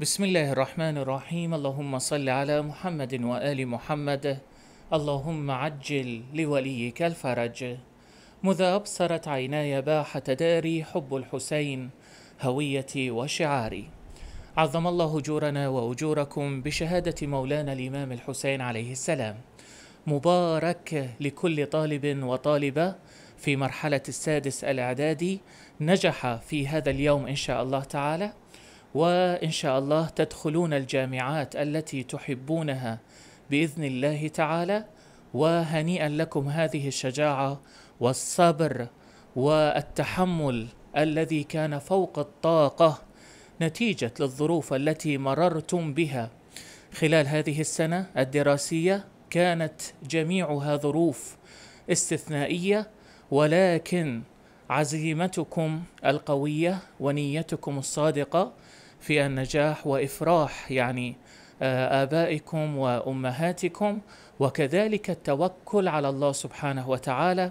بسم الله الرحمن الرحيم اللهم صل على محمد وآل محمد اللهم عجل لوليك الفرج مذا أبصرت عيناي باحة داري حب الحسين هويتي وشعاري عظم الله أجورنا وأجوركم بشهادة مولانا الإمام الحسين عليه السلام مبارك لكل طالب وطالبة في مرحلة السادس الإعدادي نجح في هذا اليوم إن شاء الله تعالى وان شاء الله تدخلون الجامعات التي تحبونها باذن الله تعالى وهنيئا لكم هذه الشجاعه والصبر والتحمل الذي كان فوق الطاقه نتيجه للظروف التي مررتم بها خلال هذه السنه الدراسيه كانت جميعها ظروف استثنائيه ولكن عزيمتكم القويه ونيتكم الصادقه في النجاح وافراح يعني آه، ابائكم وامهاتكم وكذلك التوكل على الله سبحانه وتعالى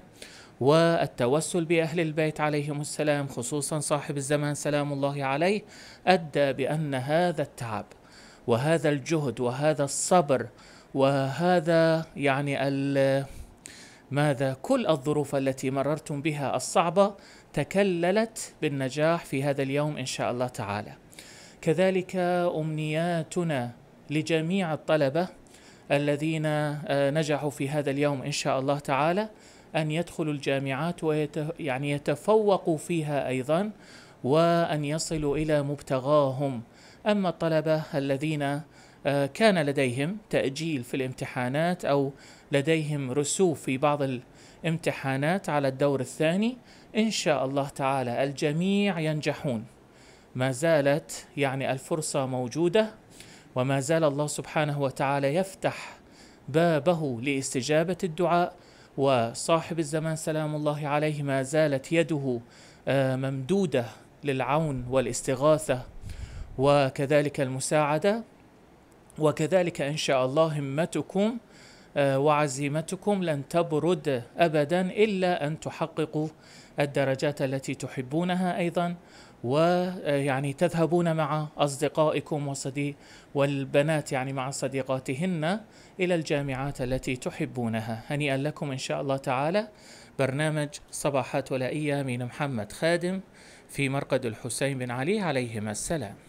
والتوسل بأهل البيت عليهم السلام خصوصا صاحب الزمان سلام الله عليه أدى بأن هذا التعب وهذا الجهد وهذا الصبر وهذا يعني ماذا كل الظروف التي مررتم بها الصعبة تكللت بالنجاح في هذا اليوم إن شاء الله تعالى كذلك أمنياتنا لجميع الطلبة الذين آه، نجحوا في هذا اليوم إن شاء الله تعالى أن يدخلوا الجامعات يعني يتفوقوا فيها أيضا وأن يصلوا إلى مبتغاهم أما الطلبة الذين آه، كان لديهم تأجيل في الامتحانات أو لديهم رسوب في بعض الامتحانات على الدور الثاني إن شاء الله تعالى الجميع ينجحون ما زالت يعني الفرصة موجودة وما زال الله سبحانه وتعالى يفتح بابه لاستجابة الدعاء وصاحب الزمان سلام الله عليه ما زالت يده آه، ممدودة للعون والاستغاثة وكذلك المساعدة وكذلك ان شاء الله همتكم آه، وعزيمتكم لن تبرد ابدا الا ان تحققوا الدرجات التي تحبونها ايضا ويعني آه، تذهبون مع اصدقائكم وصديق والبنات يعني مع صديقاتهن الى الجامعات التي تحبونها هنيئا لكم ان شاء الله تعالى برنامج صباحات ولائيه من محمد خادم في مرقد الحسين بن علي عليهما السلام